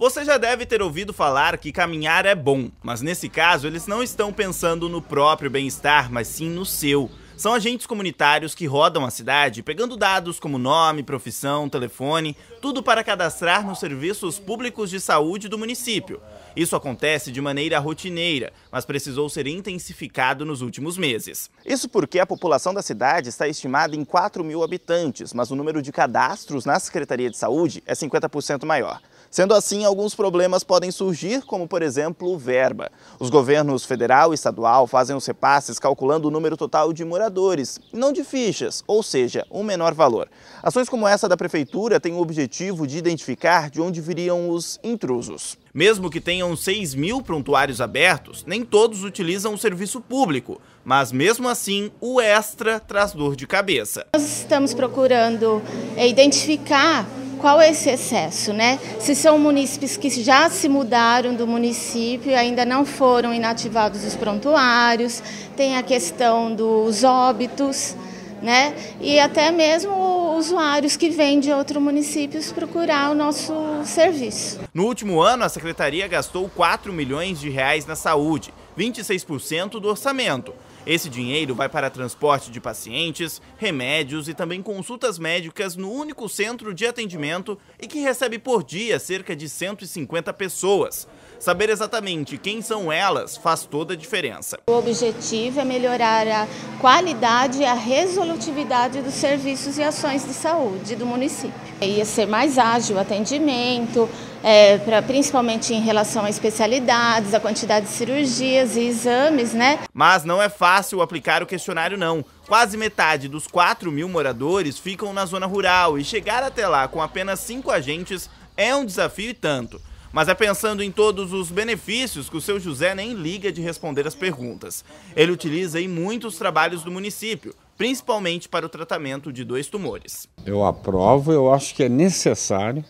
Você já deve ter ouvido falar que caminhar é bom, mas nesse caso eles não estão pensando no próprio bem-estar, mas sim no seu. São agentes comunitários que rodam a cidade, pegando dados como nome, profissão, telefone, tudo para cadastrar nos serviços públicos de saúde do município. Isso acontece de maneira rotineira, mas precisou ser intensificado nos últimos meses. Isso porque a população da cidade está estimada em 4 mil habitantes, mas o número de cadastros na Secretaria de Saúde é 50% maior. Sendo assim, alguns problemas podem surgir, como por exemplo, verba. Os governos federal e estadual fazem os repasses calculando o número total de moradores, não de fichas, ou seja, um menor valor. Ações como essa da prefeitura têm o objetivo de identificar de onde viriam os intrusos. Mesmo que tenham 6 mil prontuários abertos, nem todos utilizam o serviço público, mas mesmo assim o extra traz dor de cabeça. Nós estamos procurando é, identificar qual é esse excesso, né? Se são munícipes que já se mudaram do município, e ainda não foram inativados os prontuários, tem a questão dos óbitos, né? E até mesmo usuários que vêm de outros municípios procurar o nosso serviço. No último ano, a secretaria gastou 4 milhões de reais na saúde. 26% do orçamento. Esse dinheiro vai para transporte de pacientes, remédios e também consultas médicas no único centro de atendimento e que recebe por dia cerca de 150 pessoas. Saber exatamente quem são elas faz toda a diferença. O objetivo é melhorar a qualidade e a resolutividade dos serviços e ações de saúde do município. Ia ser mais ágil o atendimento, é, pra, principalmente em relação a especialidades, a quantidade de cirurgias e exames, né? Mas não é fácil aplicar o questionário, não. Quase metade dos 4 mil moradores ficam na zona rural e chegar até lá com apenas 5 agentes é um desafio e tanto. Mas é pensando em todos os benefícios que o seu José nem liga de responder as perguntas. Ele utiliza em muitos trabalhos do município, principalmente para o tratamento de dois tumores. Eu aprovo, eu acho que é necessário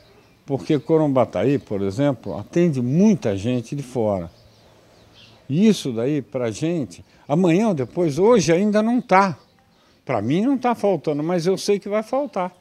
porque Corumbataí, por exemplo, atende muita gente de fora. E isso daí, para a gente, amanhã ou depois, hoje ainda não está. Para mim não está faltando, mas eu sei que vai faltar.